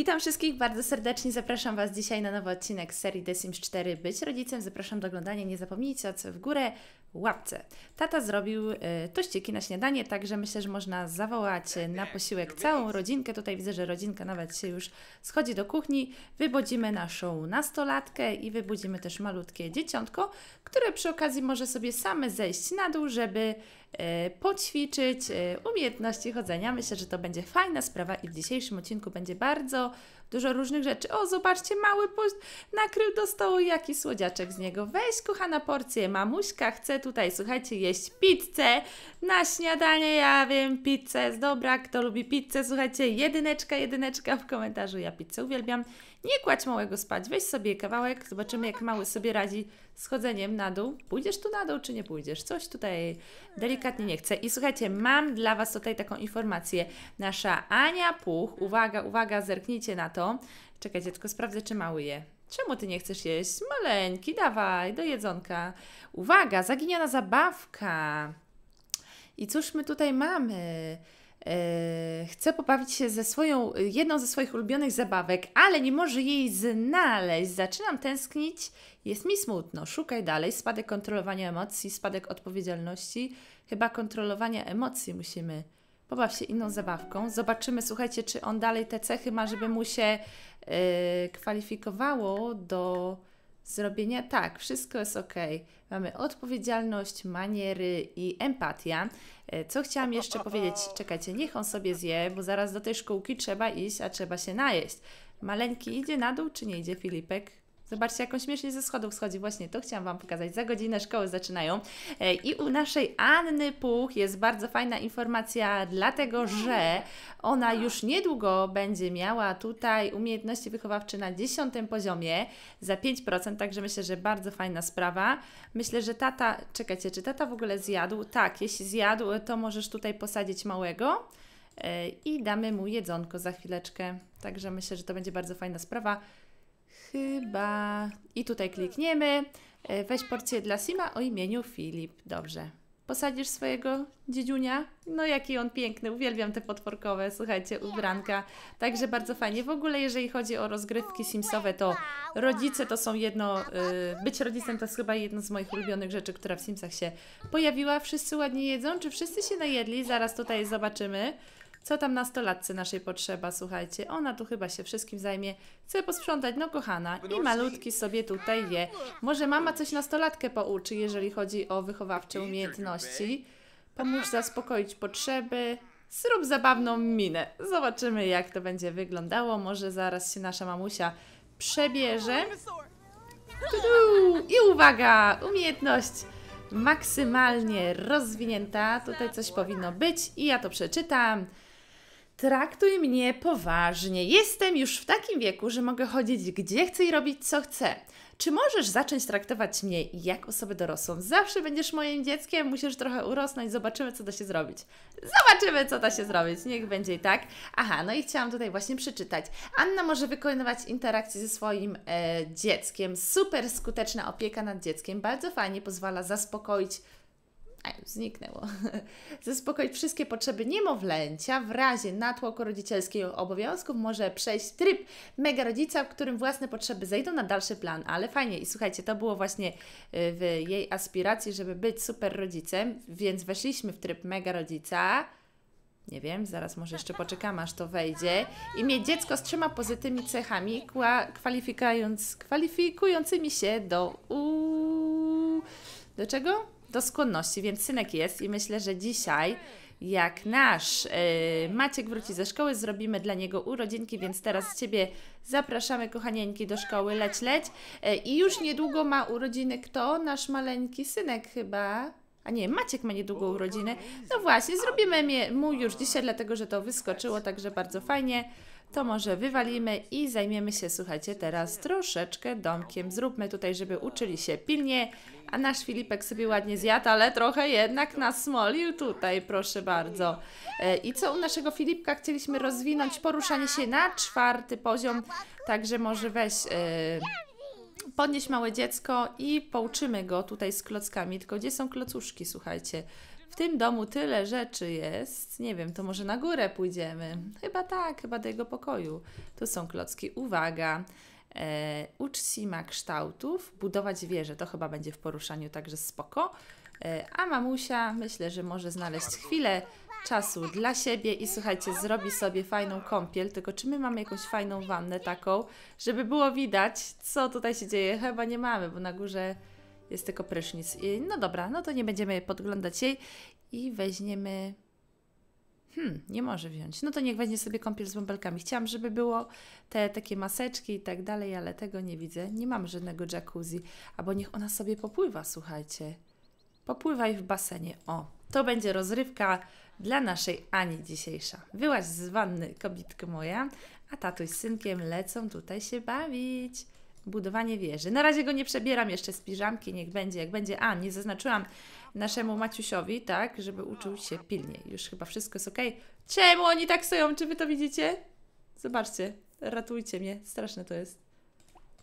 Witam wszystkich bardzo serdecznie, zapraszam Was dzisiaj na nowy odcinek serii The Sims 4 Być Rodzicem. Zapraszam do oglądania, nie zapomnijcie o co w górę, łapce. Tata zrobił y, tościki na śniadanie, także myślę, że można zawołać y, na posiłek całą rodzinkę. Tutaj widzę, że rodzinka nawet się już schodzi do kuchni. Wybudzimy naszą nastolatkę i wybudzimy też malutkie dzieciątko, które przy okazji może sobie same zejść na dół, żeby y, poćwiczyć y, umiejętności chodzenia. Myślę, że to będzie fajna sprawa i w dzisiejszym odcinku będzie bardzo dużo różnych rzeczy. O, zobaczcie, mały post nakrył do stołu, jaki słodziaczek z niego. Weź, kochana, porcję. Mamuśka chce tutaj, słuchajcie, jeść pizzę na śniadanie. Ja wiem, pizza jest dobra. Kto lubi pizzę, słuchajcie, jedyneczka, jedyneczka w komentarzu. Ja pizzę uwielbiam. Nie kładź małego spać, weź sobie kawałek, zobaczymy jak mały sobie radzi z chodzeniem na dół. Pójdziesz tu na dół, czy nie pójdziesz? Coś tutaj delikatnie nie chcę. I słuchajcie, mam dla Was tutaj taką informację. Nasza Ania Puch, uwaga, uwaga, zerknijcie na to. Czekajcie, tylko sprawdzę, czy mały je. Czemu ty nie chcesz jeść? Maleńki, dawaj, do jedzonka. Uwaga, zaginiona zabawka. I cóż my tutaj mamy? E, chce pobawić się ze swoją, jedną ze swoich ulubionych zabawek, ale nie może jej znaleźć. Zaczynam tęsknić, jest mi smutno. Szukaj dalej. Spadek kontrolowania emocji, spadek odpowiedzialności. Chyba kontrolowania emocji musimy. Pobaw się inną zabawką. Zobaczymy, słuchajcie, czy on dalej te cechy ma, żeby mu się yy, kwalifikowało do zrobienia. Tak, wszystko jest ok. Mamy odpowiedzialność, maniery i empatia. E, co chciałam jeszcze powiedzieć? Czekajcie, niech on sobie zje, bo zaraz do tej szkółki trzeba iść, a trzeba się najeść. Maleńki idzie na dół, czy nie idzie Filipek? Zobaczcie, jaką śmiesznie ze schodów schodzi. Właśnie to chciałam Wam pokazać. Za godzinę szkoły zaczynają. E, I u naszej Anny Puch jest bardzo fajna informacja, dlatego że ona już niedługo będzie miała tutaj umiejętności wychowawcze na 10 poziomie za 5%, także myślę, że bardzo fajna sprawa. Myślę, że tata, czekajcie, czy tata w ogóle zjadł? Tak, jeśli zjadł, to możesz tutaj posadzić małego e, i damy mu jedzonko za chwileczkę. Także myślę, że to będzie bardzo fajna sprawa chyba... I tutaj klikniemy. E, weź porcję dla Sima o imieniu Filip. Dobrze. Posadzisz swojego dziedziunia? No jaki on piękny, uwielbiam te potworkowe, słuchajcie, ubranka. Także bardzo fajnie. W ogóle jeżeli chodzi o rozgrywki simsowe, to rodzice to są jedno, e, być rodzicem to jest chyba jedno z moich ulubionych rzeczy, która w simsach się pojawiła. Wszyscy ładnie jedzą? Czy wszyscy się najedli? Zaraz tutaj zobaczymy. Co tam nastolatce naszej potrzeba, słuchajcie? Ona tu chyba się wszystkim zajmie. Chce posprzątać, no kochana. I malutki sobie tutaj je. Może mama coś nastolatkę pouczy, jeżeli chodzi o wychowawcze umiejętności. Pomóż zaspokoić potrzeby. Zrób zabawną minę. Zobaczymy, jak to będzie wyglądało. Może zaraz się nasza mamusia przebierze. I uwaga! Umiejętność maksymalnie rozwinięta. Tutaj coś powinno być i ja to przeczytam. Traktuj mnie poważnie. Jestem już w takim wieku, że mogę chodzić gdzie chcę i robić co chcę. Czy możesz zacząć traktować mnie jak osobę dorosłą? Zawsze będziesz moim dzieckiem, musisz trochę urosnąć, zobaczymy, co da się zrobić. Zobaczymy, co da się zrobić, niech będzie i tak. Aha, no i chciałam tutaj właśnie przeczytać. Anna może wykonywać interakcje ze swoim e, dzieckiem. Super skuteczna opieka nad dzieckiem, bardzo fajnie pozwala zaspokoić zniknęło. Zaspokoić wszystkie potrzeby niemowlęcia w razie natłoku rodzicielskiego obowiązków może przejść tryb mega rodzica, w którym własne potrzeby zejdą na dalszy plan, ale fajnie. I słuchajcie, to było właśnie y, w jej aspiracji, żeby być super rodzicem, więc weszliśmy w tryb mega rodzica. Nie wiem, zaraz może jeszcze poczekam, aż to wejdzie. I mieć dziecko z trzema pozytywnymi cechami, kwalifikując, kwalifikującymi się do u... do czego? do skłonności, więc synek jest i myślę, że dzisiaj jak nasz yy, Maciek wróci ze szkoły, zrobimy dla niego urodzinki, więc teraz Ciebie zapraszamy, kochanieńki, do szkoły, leć, leć. Yy, I już niedługo ma urodziny kto? Nasz maleńki synek chyba. A nie, Maciek ma niedługo urodziny. No właśnie, zrobimy mu już dzisiaj, dlatego że to wyskoczyło, także bardzo fajnie to może wywalimy i zajmiemy się, słuchajcie, teraz troszeczkę domkiem. Zróbmy tutaj, żeby uczyli się pilnie, a nasz Filipek sobie ładnie zjadł, ale trochę jednak nasmolił tutaj, proszę bardzo. E, I co u naszego Filipka? Chcieliśmy rozwinąć poruszanie się na czwarty poziom, także może weź... E, podnieś małe dziecko i pouczymy go tutaj z klockami. Tylko gdzie są klocuszki, słuchajcie? W tym domu tyle rzeczy jest. Nie wiem, to może na górę pójdziemy. Chyba tak, chyba do jego pokoju. Tu są klocki. Uwaga! E, ucz Sima kształtów, budować wieże. To chyba będzie w poruszaniu także spoko. E, a mamusia myślę, że może znaleźć chwilę czasu dla siebie i słuchajcie, zrobi sobie fajną kąpiel, tylko czy my mamy jakąś fajną wannę taką, żeby było widać, co tutaj się dzieje? Chyba nie mamy, bo na górze jest tylko prysznic. I no dobra, no to nie będziemy podglądać jej i weźmiemy... Hmm, nie może wziąć. No to niech weźmie sobie kąpiel z bąbelkami. Chciałam, żeby było te takie maseczki i tak dalej, ale tego nie widzę. Nie mam żadnego jacuzzi. Albo niech ona sobie popływa, słuchajcie. Popływaj w basenie. O, to będzie rozrywka dla naszej Ani dzisiejsza. Wyłaź z wanny, kobitko moja, a tatuś z synkiem lecą tutaj się bawić. Budowanie wieży. Na razie go nie przebieram jeszcze z piżamki, niech będzie jak będzie. A, nie zaznaczyłam naszemu Maciusiowi, tak, żeby uczył się pilnie. Już chyba wszystko jest ok. Czemu oni tak stoją? Czy wy to widzicie? Zobaczcie, ratujcie mnie, straszne to jest.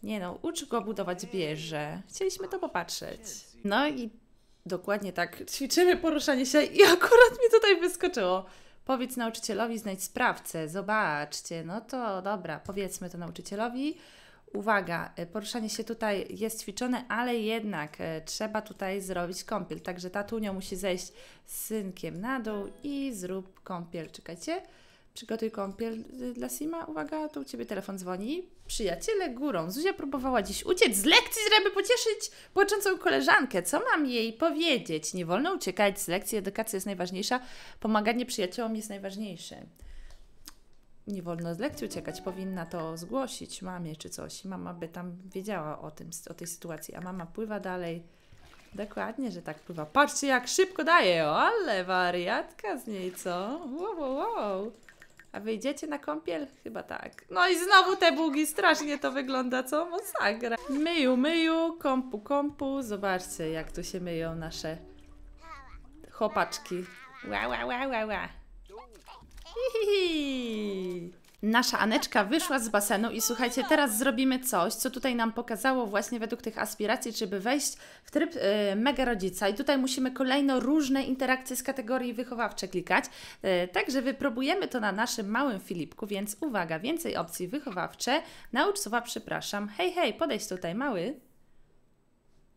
Nie no, ucz go budować wieże. Chcieliśmy to popatrzeć. No i dokładnie tak ćwiczymy poruszanie się i akurat mi tutaj wyskoczyło. Powiedz nauczycielowi, znajdź sprawcę, zobaczcie. No to dobra, powiedzmy to nauczycielowi. Uwaga, e, poruszanie się tutaj jest ćwiczone, ale jednak e, trzeba tutaj zrobić kąpiel. Także tatunio musi zejść z synkiem na dół i zrób kąpiel. Czekajcie. Przygotuj kąpiel y, dla Sima. Uwaga, to u Ciebie telefon dzwoni. Przyjaciele górą. Zuzia próbowała dziś uciec z lekcji, żeby pocieszyć płaczącą koleżankę. Co mam jej powiedzieć? Nie wolno uciekać z lekcji. Edukacja jest najważniejsza. Pomaganie przyjaciołom jest najważniejsze nie wolno z lekcji uciekać, powinna to zgłosić mamie czy coś. Mama by tam wiedziała o, tym, o tej sytuacji, a mama pływa dalej. Dokładnie, że tak pływa. Patrzcie, jak szybko daje! ale wariatka z niej, co? Wow, wow, wow. A wyjdziecie na kąpiel? Chyba tak. No i znowu te bugi, strasznie to wygląda, co? Masakra. Myju, myju, kąpu, kąpu. Zobaczcie, jak tu się myją nasze chopaczki. Ła, ła, ła, ła, ła. Hihihi. Nasza Aneczka wyszła z basenu i słuchajcie, teraz zrobimy coś, co tutaj nam pokazało właśnie według tych aspiracji, żeby wejść w tryb y, mega rodzica. I tutaj musimy kolejno różne interakcje z kategorii wychowawcze klikać. Y, także wypróbujemy to na naszym małym Filipku, więc uwaga, więcej opcji wychowawcze. Naucz słowa przepraszam. Hej, hej, podejdź tutaj mały.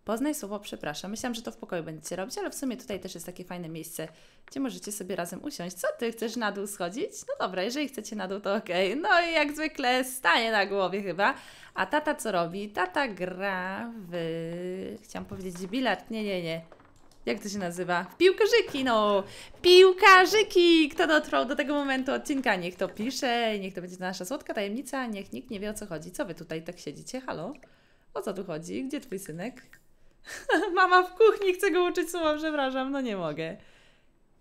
Poznaj słowo przepraszam. Myślałam, że to w pokoju będziecie robić, ale w sumie tutaj też jest takie fajne miejsce, gdzie możecie sobie razem usiąść. Co ty chcesz na dół schodzić? No dobra, jeżeli chcecie na dół, to okej. Okay. No i jak zwykle stanie na głowie chyba. A tata co robi? Tata gra w. Chciałam powiedzieć bilard. Nie, nie, nie. Jak to się nazywa? Piłkarzyki, no! Piłkarzyki! Kto dotrwał do tego momentu odcinka, niech to pisze, niech to będzie nasza słodka tajemnica, niech nikt nie wie o co chodzi. Co wy tutaj tak siedzicie? Halo? O co tu chodzi? Gdzie twój synek? Mama w kuchni chce go uczyć słowa, przepraszam, no nie mogę.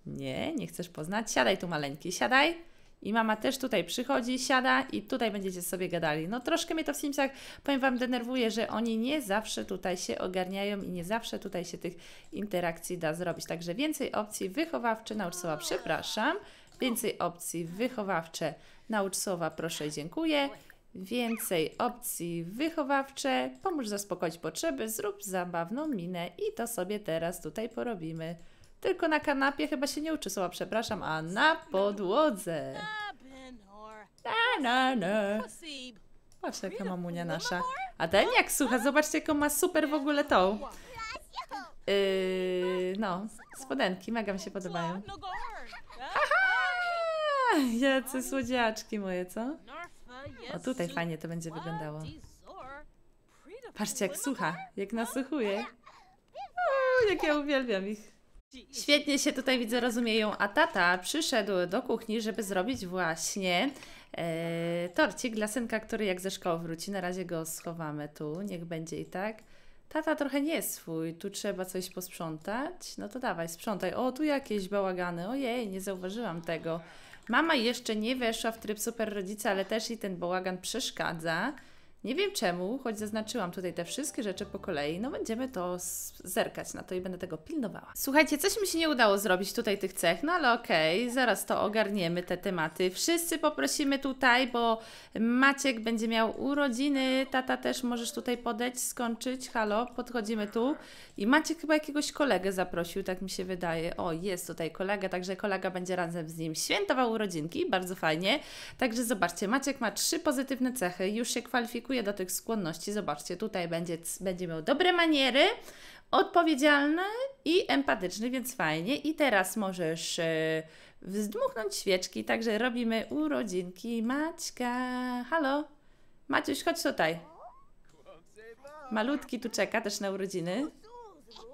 Nie, nie chcesz poznać? Siadaj tu maleńki, siadaj. I mama też tutaj przychodzi, siada i tutaj będziecie sobie gadali. No troszkę mnie to w Simsach, powiem Wam, denerwuje, że oni nie zawsze tutaj się ogarniają i nie zawsze tutaj się tych interakcji da zrobić. Także więcej opcji wychowawcze, naucz słowa, przepraszam. Więcej opcji wychowawcze, naucz słowa, proszę i dziękuję. Więcej opcji wychowawcze, pomóż zaspokoić potrzeby, zrób zabawną minę i to sobie teraz tutaj porobimy. Tylko na kanapie chyba się nie uczy słowa, przepraszam, a na podłodze. Na, na, na. Patrz, jaka mamunia nasza. A ten jak słucha, zobaczcie, jaką ma super w ogóle tą. Yy, no, spodenki, mega mi się podobają. Aha! Jacy słodziaczki moje, co? O, tutaj fajnie to będzie wyglądało. Patrzcie, jak słucha, jak nasłuchuje. O, jak ja uwielbiam ich. Świetnie się tutaj widzę, rozumieją. A tata przyszedł do kuchni, żeby zrobić właśnie e, torcik dla synka, który jak ze szkoły wróci. Na razie go schowamy tu, niech będzie i tak. Tata trochę nie jest swój, tu trzeba coś posprzątać. No to dawaj, sprzątaj. O, tu jakieś bałagany. Ojej, nie zauważyłam tego. Mama jeszcze nie weszła w tryb super rodzica, ale też i ten bałagan przeszkadza. Nie wiem czemu, choć zaznaczyłam tutaj te wszystkie rzeczy po kolei, no będziemy to zerkać na to i będę tego pilnowała. Słuchajcie, coś mi się nie udało zrobić tutaj tych cech, no ale okej, okay, zaraz to ogarniemy, te tematy. Wszyscy poprosimy tutaj, bo Maciek będzie miał urodziny, tata też możesz tutaj podejść, skończyć, halo, podchodzimy tu. I Maciek chyba jakiegoś kolegę zaprosił, tak mi się wydaje. O, jest tutaj kolega, także kolega będzie razem z nim świętował urodzinki, bardzo fajnie. Także zobaczcie, Maciek ma trzy pozytywne cechy, już się kwalifikuje praktykuje do tych skłonności. Zobaczcie, tutaj będzie, będzie miał dobre maniery, odpowiedzialny i empatyczny, więc fajnie. I teraz możesz e, wzdmuchnąć świeczki, także robimy urodzinki Maćka. Halo? Maciuś, chodź tutaj. Malutki tu czeka też na urodziny.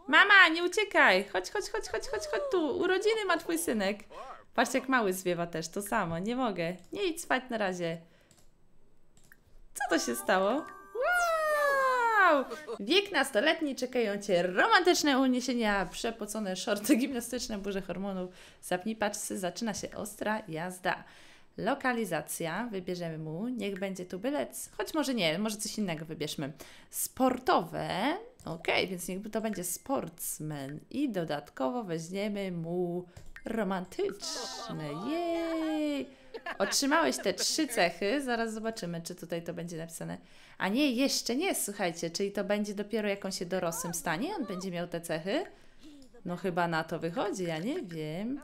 Mama, nie uciekaj! Chodź, chodź, chodź, chodź, chodź, chodź tu! Urodziny ma twój synek. Patrz, jak mały zwiewa też, to samo. Nie mogę. Nie idź spać na razie. Co to się stało? Wow! Wiek nastoletni czekają Cię romantyczne uniesienia, przepocone shorty gimnastyczne, burze hormonów, zapnij paczcy, zaczyna się ostra jazda. Lokalizacja, wybierzemy mu, niech będzie tu bylec, choć może nie, może coś innego wybierzmy. Sportowe, ok, więc niech to będzie sportsman i dodatkowo weźmiemy mu romantyczne, jej! Otrzymałeś te trzy cechy, zaraz zobaczymy, czy tutaj to będzie napisane. A nie, jeszcze nie, słuchajcie, czyli to będzie dopiero jak on się dorosłym stanie, on będzie miał te cechy? No chyba na to wychodzi, ja nie wiem.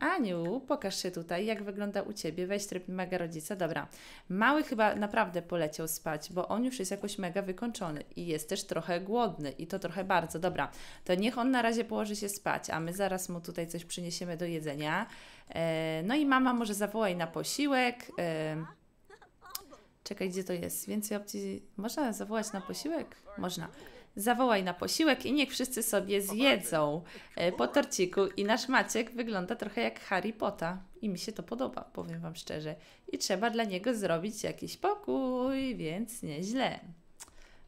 Aniu, pokaż się tutaj, jak wygląda u Ciebie, weź tryb mega rodzica. Dobra, mały chyba naprawdę poleciał spać, bo on już jest jakoś mega wykończony i jest też trochę głodny i to trochę bardzo. Dobra, to niech on na razie położy się spać, a my zaraz mu tutaj coś przyniesiemy do jedzenia. E, no i mama może zawołaj na posiłek. E, czekaj, gdzie to jest? Więcej opcji. Można zawołać na posiłek? Można zawołaj na posiłek i niech wszyscy sobie zjedzą e, po torciku. I nasz Maciek wygląda trochę jak Harry Potter. I mi się to podoba, powiem Wam szczerze. I trzeba dla niego zrobić jakiś pokój, więc nieźle.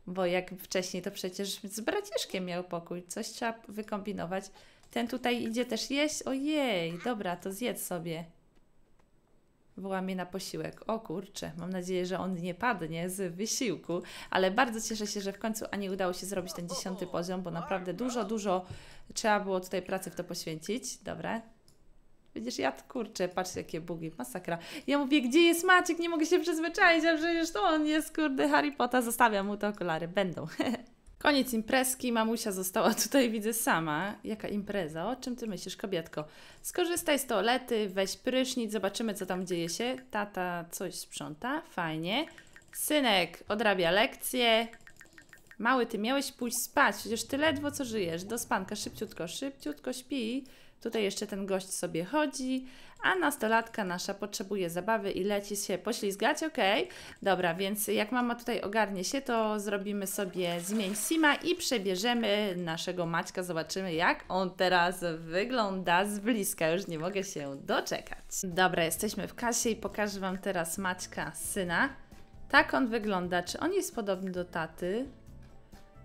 Bo jak wcześniej, to przecież z braciszkiem miał pokój. Coś trzeba wykombinować. Ten tutaj idzie też jeść. Ojej, dobra, to zjedz sobie woła mnie na posiłek. O kurczę, mam nadzieję, że on nie padnie z wysiłku, ale bardzo cieszę się, że w końcu Ani udało się zrobić ten dziesiąty poziom, bo naprawdę dużo, dużo trzeba było tutaj pracy w to poświęcić. Dobra, Widzisz, ja kurczę, patrz jakie bugi, masakra. Ja mówię, gdzie jest Maciek? Nie mogę się przyzwyczaić, a przecież to on jest, kurde, Harry Potter. Zostawiam mu te okulary, będą. Koniec imprezki, mamusia została tutaj, widzę sama. Jaka impreza? O czym ty myślisz, kobietko? Skorzystaj z toalety, weź prysznic, zobaczymy, co tam dzieje się. Tata coś sprząta, fajnie. Synek odrabia lekcje. Mały, ty miałeś pójść spać, przecież ty ledwo co żyjesz. Do spanka, szybciutko, szybciutko śpi. Tutaj jeszcze ten gość sobie chodzi, a nastolatka nasza potrzebuje zabawy i leci się poślizgać, ok. Dobra, więc jak mama tutaj ogarnie się, to zrobimy sobie zmień sima i przebierzemy naszego Maćka. Zobaczymy, jak on teraz wygląda z bliska. Już nie mogę się doczekać. Dobra, jesteśmy w kasie i pokażę Wam teraz Maćka, syna. Tak on wygląda. Czy on jest podobny do taty?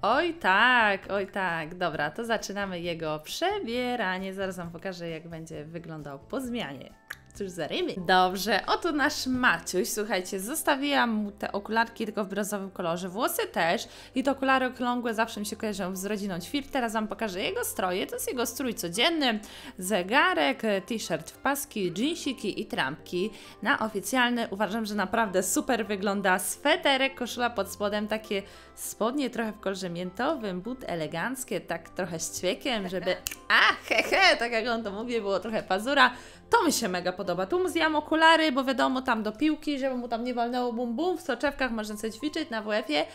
Oj tak, oj tak. Dobra, to zaczynamy jego przebieranie. Zaraz Wam pokażę, jak będzie wyglądał po zmianie cóż za ryby. Dobrze, oto nasz Maciuś. Słuchajcie, zostawiłam mu te okularki tylko w brązowym kolorze. Włosy też i te okulary okrągłe zawsze mi się kojarzą z rodziną Ćwir. Teraz Wam pokażę jego stroje. To jest jego strój codzienny. Zegarek, t-shirt w paski, jeansiki i trampki. Na oficjalny uważam, że naprawdę super wygląda. Sweterek, koszula pod spodem, takie spodnie trochę w kolorze miętowym, but eleganckie, tak trochę z ćwiekiem, żeby a, hehe, he, tak jak on to mówi, było trochę pazura. To mi się mega podoba. Tu mu zjadłam okulary, bo wiadomo, tam do piłki, żeby mu tam nie walnęło bum bum, w soczewkach można sobie ćwiczyć na WF-ie.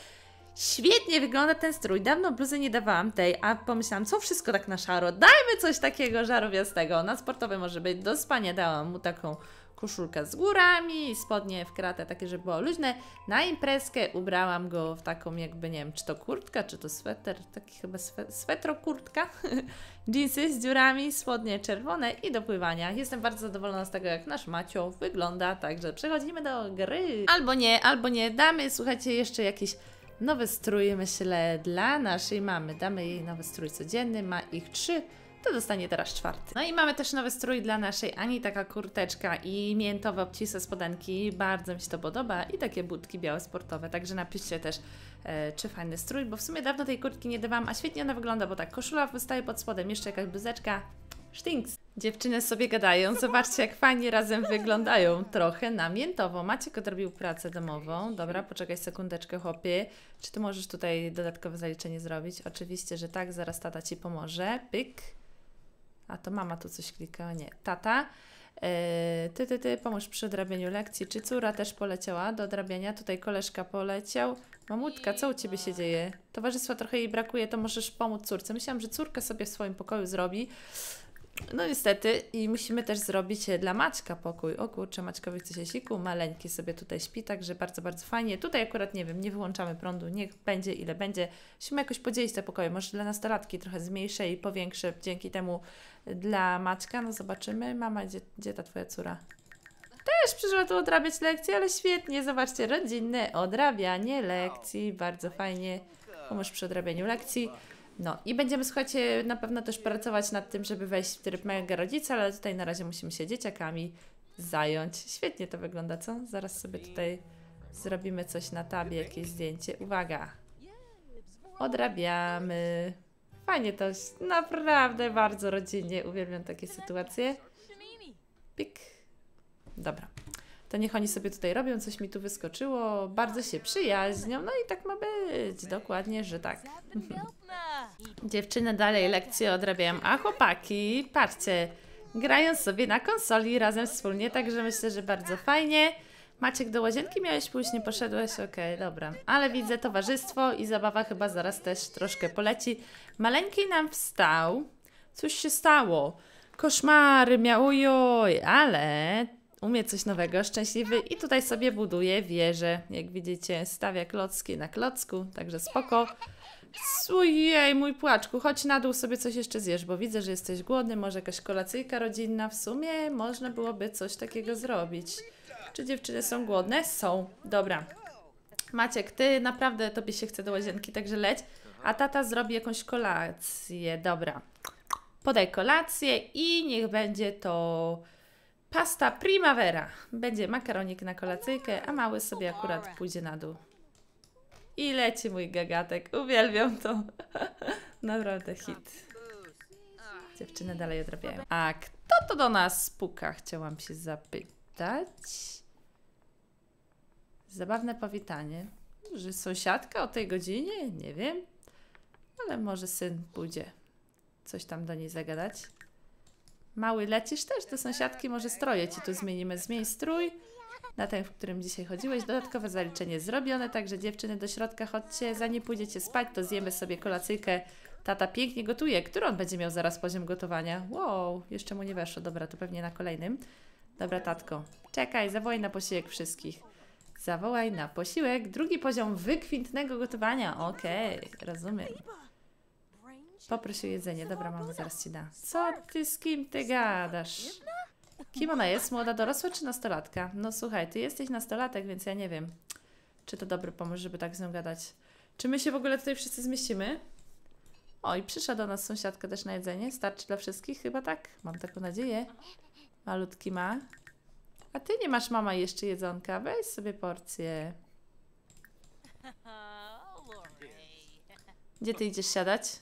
Świetnie wygląda ten strój. Dawno bluzy nie dawałam tej, a pomyślałam, co wszystko tak na szaro. Dajmy coś takiego żarowiastego. Na sportowy może być. Do spania dałam mu taką koszulka z górami, spodnie w kratę takie, żeby było luźne. Na imprezkę ubrałam go w taką jakby, nie wiem, czy to kurtka, czy to sweter, taki chyba swe swetro kurtka, jeansy z dziurami, spodnie czerwone i do pływania. Jestem bardzo zadowolona z tego, jak nasz Macio wygląda, także przechodzimy do gry. Albo nie, albo nie, damy, słuchajcie, jeszcze jakieś nowe strój, myślę, dla naszej mamy. Damy jej nowy strój codzienny, ma ich trzy to dostanie teraz czwarty. No i mamy też nowy strój dla naszej Ani, taka kurteczka i miętowe obcisłe spodenki, bardzo mi się to podoba i takie budki białe sportowe, także napiszcie też e, czy fajny strój, bo w sumie dawno tej kurtki nie dawałam, a świetnie ona wygląda, bo tak koszula wystaje pod spodem, jeszcze jakaś bluzeczka, sztinks. Dziewczyny sobie gadają, zobaczcie jak fajnie razem wyglądają, trochę namiętowo. Maciek odrobił pracę domową. Dobra, poczekaj sekundeczkę chłopie. Czy ty możesz tutaj dodatkowe zaliczenie zrobić? Oczywiście, że tak, zaraz tata Ci pomoże. Pyk. A to mama tu coś klika, nie. Tata, e, ty, ty, ty, pomóż przy drabieniu lekcji. Czy córa też poleciała do drabiania? Tutaj koleżka poleciał. Mamutka, co u Ciebie się dzieje? Towarzystwa trochę jej brakuje, to możesz pomóc córce. Myślałam, że córka sobie w swoim pokoju zrobi, no niestety i musimy też zrobić e, dla Maćka pokój. O kurczę, Maćkowi chce się siku, maleńki sobie tutaj śpi, także bardzo, bardzo fajnie. Tutaj akurat, nie wiem, nie wyłączamy prądu, niech będzie ile będzie. Musimy jakoś podzielić te pokoje, może dla nastolatki trochę zmniejsze i powiększe dzięki temu e, dla Maćka. No zobaczymy. Mama, gdzie, gdzie ta Twoja córa? Też przyszła tu odrabiać lekcje, ale świetnie, zobaczcie, rodzinne odrabianie lekcji, bardzo fajnie. Pomóż przy odrabianiu lekcji. No i będziemy, słuchajcie, na pewno też pracować nad tym, żeby wejść w tryb mega rodzica, ale tutaj na razie musimy się dzieciakami zająć. Świetnie to wygląda, co? Zaraz sobie tutaj zrobimy coś na tabie, jakieś zdjęcie. Uwaga! Odrabiamy. Fajnie to, naprawdę bardzo rodzinnie. Uwielbiam takie sytuacje. Pik. Dobra to niech oni sobie tutaj robią, coś mi tu wyskoczyło, bardzo się przyjaźnią, no i tak ma być, dokładnie, że tak. Dziewczyny dalej lekcje odrabiają, a chłopaki, patrzcie, grają sobie na konsoli razem wspólnie, także myślę, że bardzo fajnie. Maciek, do łazienki miałeś pójść, nie poszedłeś? Okej, okay, dobra. Ale widzę towarzystwo i zabawa chyba zaraz też troszkę poleci. Maleńki nam wstał. Coś się stało. Koszmary miał, ojoj, ale umie coś nowego, szczęśliwy i tutaj sobie buduje wieżę. Jak widzicie, stawia klocki na klocku, także spoko. Ojej, mój płaczku, chodź na dół sobie coś jeszcze zjesz, bo widzę, że jesteś głodny, może jakaś kolacyjka rodzinna. W sumie można byłoby coś takiego zrobić. Czy dziewczyny są głodne? Są. Dobra. Maciek, ty naprawdę tobie się chce do łazienki, także leć. A tata zrobi jakąś kolację. Dobra. Podaj kolację i niech będzie to Pasta primavera. Będzie makaronik na kolacyjkę, a mały sobie akurat pójdzie na dół. I leci mój gagatek. Uwielbiam to. Naprawdę hit. Dziewczyny dalej odrabiają. A kto to do nas spuka? Chciałam się zapytać. Zabawne powitanie. Że sąsiadka o tej godzinie? Nie wiem. Ale może syn pójdzie coś tam do niej zagadać. Mały, lecisz też do sąsiadki, może stroje Ci tu zmienimy. Zmień strój na ten, w którym dzisiaj chodziłeś. Dodatkowe zaliczenie zrobione, także dziewczyny do środka chodźcie. Zanim pójdziecie spać, to zjemy sobie kolacyjkę. Tata pięknie gotuje. Który on będzie miał zaraz poziom gotowania? Wow, jeszcze mu nie weszło. Dobra, to pewnie na kolejnym. Dobra, tatko. Czekaj, zawołaj na posiłek wszystkich. Zawołaj na posiłek. Drugi poziom wykwintnego gotowania. Okej, okay, rozumiem. Poproszę o jedzenie. Dobra, mama, zaraz ci da. Co ty z kim ty gadasz? Kim ona jest? Młoda dorosła czy nastolatka? No słuchaj, ty jesteś nastolatek, więc ja nie wiem, czy to dobry pomysł, żeby tak z nią gadać. Czy my się w ogóle tutaj wszyscy zmieścimy? O, i przyszła do nas sąsiadka też na jedzenie. Starczy dla wszystkich? Chyba tak. Mam taką nadzieję. Malutki ma. A ty nie masz, mama, jeszcze jedzonka. Weź sobie porcję. Oh, Gdzie ty idziesz siadać?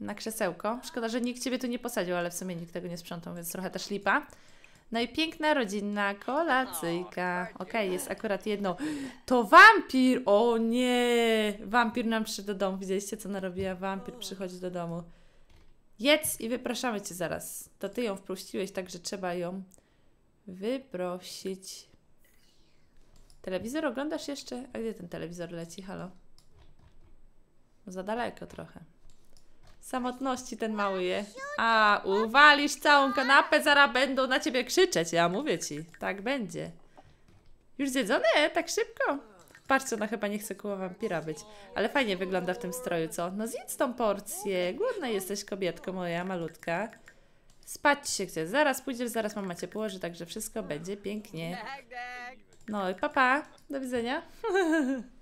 na krzesełko. Szkoda, że nikt Ciebie tu nie posadził, ale w sumie nikt tego nie sprzątał, więc trochę też lipa. No i piękna rodzinna kolacyjka. No, Okej, okay, jest akurat jedno. To wampir! O nie! Wampir nam przyszedł do domu. Widzieliście, co narobiła? Wampir przychodzi do domu. Jedz i wypraszamy Cię zaraz. To Ty ją wpuściłeś, także trzeba ją wyprosić. Telewizor oglądasz jeszcze? A gdzie ten telewizor leci? Halo? No za daleko trochę. Samotności ten mały je. A, uwalisz całą kanapę, zaraz będą na ciebie krzyczeć, ja mówię ci. Tak będzie. Już zjedzone? Tak szybko? Patrzcie, ona chyba nie chce kuła wampira być. Ale fajnie wygląda w tym stroju, co? No zjedz tą porcję. Głodna jesteś, kobietko moja, malutka. Spać się chce. Zaraz pójdziesz, zaraz mama cię położy, także wszystko będzie pięknie. Tak, tak. No i papa. Do widzenia.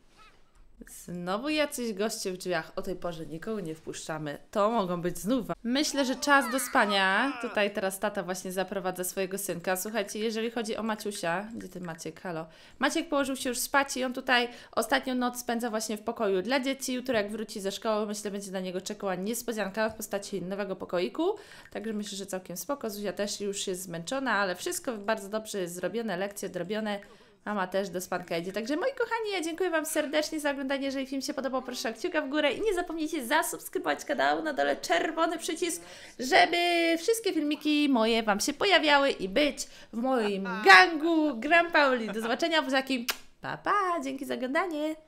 Znowu jacyś goście w drzwiach. O tej porze nikogo nie wpuszczamy. To mogą być znów. Myślę, że czas do spania. Tutaj teraz tata właśnie zaprowadza swojego synka. Słuchajcie, jeżeli chodzi o Maciusia, gdzie ty Maciek, halo? Maciek położył się już spać i on tutaj ostatnią noc spędza właśnie w pokoju dla dzieci. Jutro jak wróci ze szkoły, myślę, będzie na niego czekała niespodzianka w postaci nowego pokoiku. Także myślę, że całkiem spoko. Zuzia też już jest zmęczona, ale wszystko bardzo dobrze jest zrobione, lekcje drobione. Mama też do spanka jedzie. Także moi kochani, ja dziękuję Wam serdecznie za oglądanie. Jeżeli film się podobał, proszę o kciuka w górę i nie zapomnijcie zasubskrybować kanału. Na dole czerwony przycisk, żeby wszystkie filmiki moje Wam się pojawiały i być w moim gangu Gram Pauli. Do zobaczenia w takim pa, pa. Dzięki za oglądanie.